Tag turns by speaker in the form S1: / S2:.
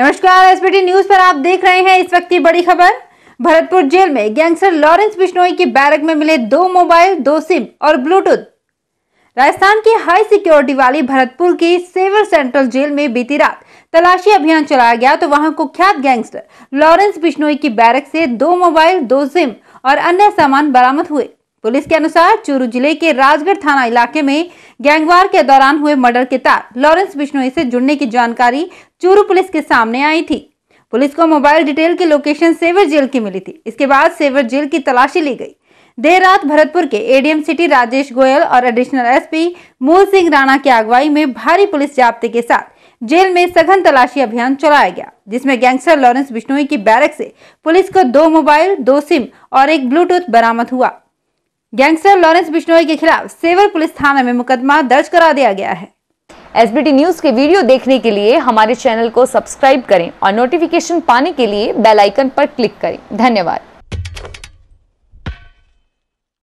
S1: नमस्कार SPT news पर आप देख रहे हैं इस वक्त की बड़ी खबर भरतपुर जेल में गैंगस्टर लॉरेंस बिश्नोई के बैरक में मिले दो मोबाइल दो सिम और ब्लूटूथ राजस्थान की हाई सिक्योरिटी वाली भरतपुर की सेवर सेंट्रल जेल में बीती रात तलाशी अभियान चलाया गया तो वहां कुख्यात गैंगस्टर लॉरेंस बिश्नोई की बैरक से दो मोबाइल दो सिम और अन्य सामान बरामद हुए पुलिस के अनुसार चूरू जिले के राजगढ़ थाना इलाके में गैंगवार के दौरान हुए मर्डर के तार लॉरेंस बिश्नोई से जुड़ने की जानकारी चूरू पुलिस के सामने आई थी पुलिस को मोबाइल डिटेल की लोकेशन सेवर जेल की मिली थी इसके बाद सेवर जेल की तलाशी ली गई देर रात भरतपुर के एडीएम सिटी राजेश गोयल और एडिशनल एसपी मूल सिंह राणा की अगुवाई में भारी पुलिस जाब्ते के साथ जेल में सघन तलाशी अभियान चलाया गया जिसमें गैंगस्टर लॉरेंस बिश्नोई की बैरक से पुलिस को दो मोबाइल दो सिम और एक ब्लूटूथ बरामद हुआ गैंगस्टर लॉरेंस बिश्नोई के खिलाफ सेवर पुलिस थाना में मुकदमा दर्ज करा दिया गया है
S2: एसबीटी न्यूज के वीडियो देखने के लिए हमारे चैनल को सब्सक्राइब करें और नोटिफिकेशन पाने के लिए बेलाइकन पर क्लिक करें धन्यवाद